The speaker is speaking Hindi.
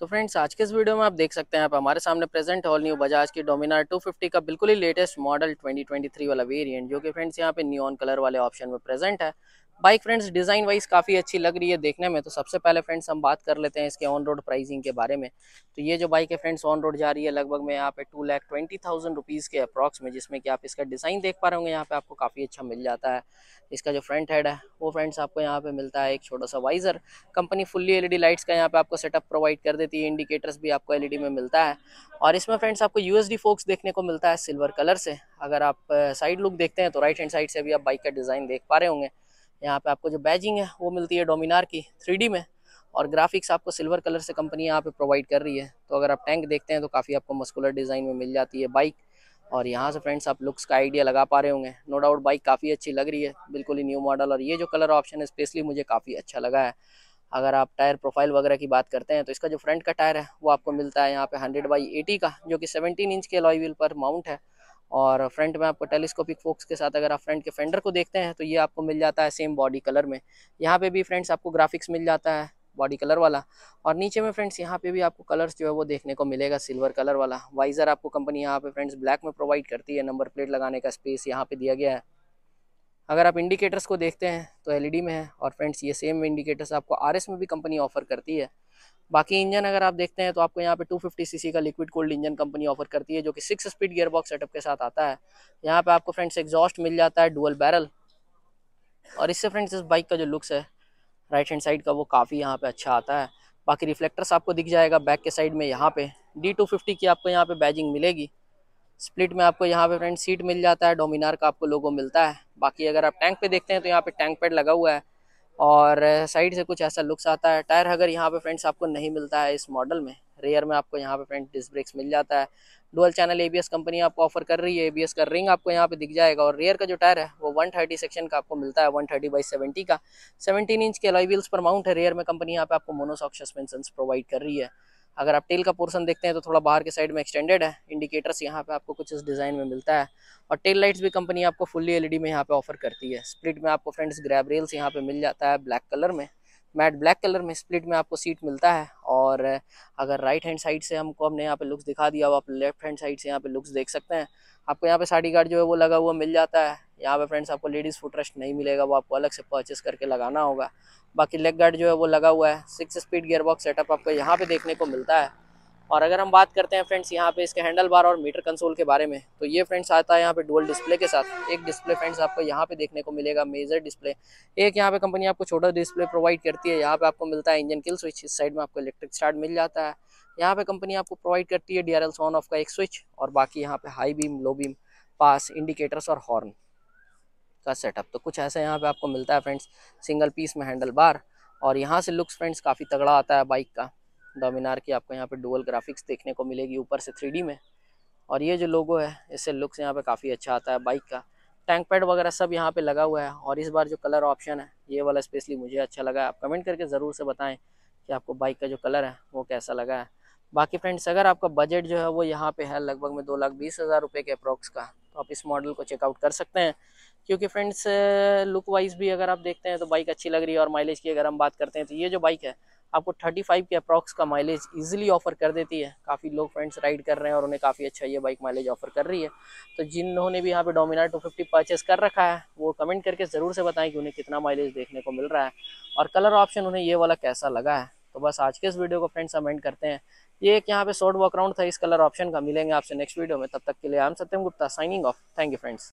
तो फ्रेंड्स आज के इस वीडियो में आप देख सकते हैं आप हमारे सामने प्रेजेंट ऑल न्यू बजाज की डोमिनार 250 का बिल्कुल ही लेटेस्ट मॉडल 2023 वाला वेरिएंट जो कि फ्रेंड्स यहाँ पे न्यू कलर वाले ऑप्शन में प्रेजेंट है बाइक फ्रेंड्स डिज़ाइन वाइज काफ़ी अच्छी लग रही है देखने में तो सबसे पहले फ्रेंड्स हम बात कर लेते हैं इसके ऑन रोड प्राइसिंग के बारे में तो ये जो बाइक है फ्रेंड्स ऑन रोड जा रही है लगभग में यहाँ पे two lakh twenty thousand rupees के अप्रॉक्स में जिसमें कि आप इसका डिज़ाइन देख पा रहे होंगे यहाँ पे आपको काफ़ी अच्छा मिल जाता है इसका जो फ्रंट हेड है वो फ्रेंड्स आपको यहाँ पे मिलता है एक छोटा सा visor company fully L lights का यहाँ पे आपको सेटअप प्रोवाइड कर देती है इंडिकेटर्स भी आपको एल में मिलता है और इसमें फ्रेंड्स आपको यूएसडी फोक्स देखने को मिलता है सिल्वर कलर से अगर आप साइड लुक देखते हैं तो राइट हैंड साइड से भी आप बाइक का डिज़ाइन देख पा रहे होंगे यहाँ पे आपको जो बैजिंग है वो मिलती है डोमिनार की थ्री में और ग्राफिक्स आपको सिल्वर कलर से कंपनी यहाँ पे प्रोवाइड कर रही है तो अगर आप टैंक देखते हैं तो काफ़ी आपको मस्कुलर डिज़ाइन में मिल जाती है बाइक और यहाँ से फ्रेंड्स आप लुक्स का आइडिया लगा पा रहे होंगे नो डाउट बाइक काफ़ी अच्छी लग रही है बिल्कुल ही न्यू मॉडल और ये जो कलर ऑप्शन है स्पेशली मुझे काफ़ी अच्छा लगा है अगर आप टायर प्रोफाइल वगैरह की बात करते हैं तो इसका जो फ्रंट का टायर है वो आपको मिलता है यहाँ पे 100 बाई 80 का जो कि 17 इंच के लॉय व्हील पर माउंट है और फ्रंट में आपको टेलीस्कोपिक फोक्स के साथ अगर आप फ्रंट के फेंडर को देखते हैं तो ये आपको मिल जाता है सेम बॉडी कलर में यहाँ पे भी फ्रेंड्स आपको ग्राफिक्स मिल जाता है बॉडी कलर वाला और नीचे में फ्रेंड्स यहाँ पे भी आपको कलर्स जो है वो देखने को मिलेगा सिल्वर कलर वाला वाइज़र आपको कंपनी यहाँ पे फ्रेंड्स ब्लैक में प्रोवाइड करती है नंबर प्लेट लगाने का स्पेस यहाँ पे दिया गया है अगर आप इंडिकेटर्स को देखते हैं तो एलईडी में है और फ्रेंड्स ये सेम इंडिकेटर्स आपको आरएस में भी कंपनी ऑफर करती है बाकी इंजन अगर आप देखते हैं तो आपको यहाँ पे 250 सीसी का liquid cold engine company offer करती है जो कि six speed gear box setup के साथ आता है यहाँ पे आपको फ्रेंड्स एग्जॉस्ट मिल जाता है डुअल बैरल और इससे फ्रेंड्स इस बाइक का जो लुक्स है राइट हैंड साइड का वो काफ़ी यहाँ पे अच्छा आता है बाकी रिफ्लेक्टर्स आपको दिख जाएगा बैक के साइड में यहाँ पे डी टू फिफ्टी की आपको यहाँ पे बैजिंग मिलेगी स्प्लिट में आपको यहाँ पे फ्रेंड सीट मिल जाता है डोमिनार का आपको लोगो मिलता है बाकी अगर आप टैंक पे देखते हैं तो यहाँ पे टैंक पैड लगा हुआ है और साइड से कुछ ऐसा लुक्स आता है टायर अगर यहाँ पे फ्रेंड्स आपको नहीं मिलता है इस मॉडल में रेयर में आपको यहाँ पे फ्रेंड डिस्क ब्रेक्स मिल जाता है डुअल चैनल एबीएस कंपनी आपको ऑफर कर रही है एबीएस का रिंग आपको यहाँ पे दिख जाएगा और रेयर का जो टायर है वो 130 सेक्शन का आपको मिलता है 130 थर्टी बाई सेवेंटी का 17 इंच के अलॉय व्हील्स पर माउंट है रेयर में कंपनी यहाँ पे आपको मोनोसॉक्स सस्पेंशन प्रोवाइड कर रही है अगर आप टेल का पोर्सन देखते हैं तो थोड़ा बाहर के साइड में एक्सटेंडेड है इंडिकेटर्स यहाँ पे आपको कुछ इस डिज़ाइन में मिलता है और टेल लाइट्स भी कंपनी आपको फुल्ली एलईडी में यहाँ पे ऑफर करती है स्प्लिट में आपको फ्रेंड्स ग्रैब रेल्स यहाँ पे मिल जाता है ब्लैक कलर में मैट ब्लैक कलर में स्प्लिट में आपको सीट मिलता है और अगर राइट हैंड साइड से हमको हमने यहाँ पे लुक्स दिखा दिया वो आप लेफ्ट हैंड साइड से यहाँ पे लुक्स देख सकते हैं आपको यहाँ पे साड़ी गार्ड जो है वो लगा हुआ मिल जाता है यहाँ पे फ्रेंड्स आपको लेडीज़ फुट रेस्ट नहीं मिलेगा वो आपको अलग से परचेस करके लगाना होगा बाकी लेग गार्ड जो है वो लगा हुआ है six speed gear box setup आपको यहाँ पे देखने को मिलता है और अगर हम बात करते हैं फ्रेंड्स यहाँ पे इसके हैंडल बार और मीटर कंसोल के बारे में तो ये फ्रेंड्स आता है यहाँ पे डुअल डिस्प्ले के साथ एक डिस्प्ले फ्रेंड्स आपको यहाँ पे देखने को मिलेगा मेजर डिस्प्ले एक यहाँ पे कंपनी आपको छोटा डिस्प्ले प्रोवाइड करती है यहाँ पे आपको मिलता है इंजन किल स्विच इस साइड में आपको इलेक्ट्रिक स्टार्ट मिल जाता है यहाँ पे कंपनी आपको प्रोवाइड करती है डी आर ऑन ऑफ का एक स्विच और बाकी यहाँ पे high beam low beam pass indicators और हॉर्न का सेटअप तो कुछ ऐसा यहाँ पे आपको मिलता है फ्रेंड्स सिंगल पीस में हैंडल बार और यहाँ से लुक्स फ्रेंड्स काफ़ी तगड़ा आता है बाइक का डोमिनार की आपको यहाँ पे डुअल ग्राफिक्स देखने को मिलेगी ऊपर से थ्री में और ये जो लोगो है इससे लुक्स यहाँ पे काफ़ी अच्छा आता है बाइक का टैंक पैड वगैरह सब यहाँ पे लगा हुआ है और इस बार जो कलर ऑप्शन है ये वाला स्पेशली मुझे अच्छा लगा है आप कमेंट करके ज़रूर से बताएँ कि आपको बाइक का जो कलर है वो कैसा लगा है बाकी फ्रेंड्स अगर आपका बजट जो है वो यहाँ पे है लगभग में दो लाख बीस हज़ार रुपये के अप्रोक्स का तो आप इस मॉडल को चेकआउट कर सकते हैं क्योंकि फ्रेंड्स लुक वाइज भी अगर आप देखते हैं तो बाइक अच्छी लग रही है और माइलेज की अगर हम बात करते हैं तो ये जो बाइक है आपको 35 के अप्रॉक्स का माइलेज इजीली ऑफर कर देती है काफ़ी लोग फ्रेंड्स राइड कर रहे हैं और उन्हें काफ़ी अच्छा ये बाइक माइलेज ऑफर कर रही है तो जिन भी यहाँ पे डोमिनार 250 परचेज कर रखा है वो कमेंट करके ज़रूर से बताएं कि उन्हें कितना माइलेज देखने को मिल रहा है और कलर ऑप्शन उन्हें ये वाला कैसा लगा है तो बस आज के इस वीडियो को फ्रेंड्स कमेंट करते हैं ये एक यहाँ पे शॉर्ट वॉक राउंड था इस कलर ऑप्शन का मिलेंगे आपसे नेक्स्ट वीडियो में तब तक के लिए I'm Satyam Gupta signing off thank you friends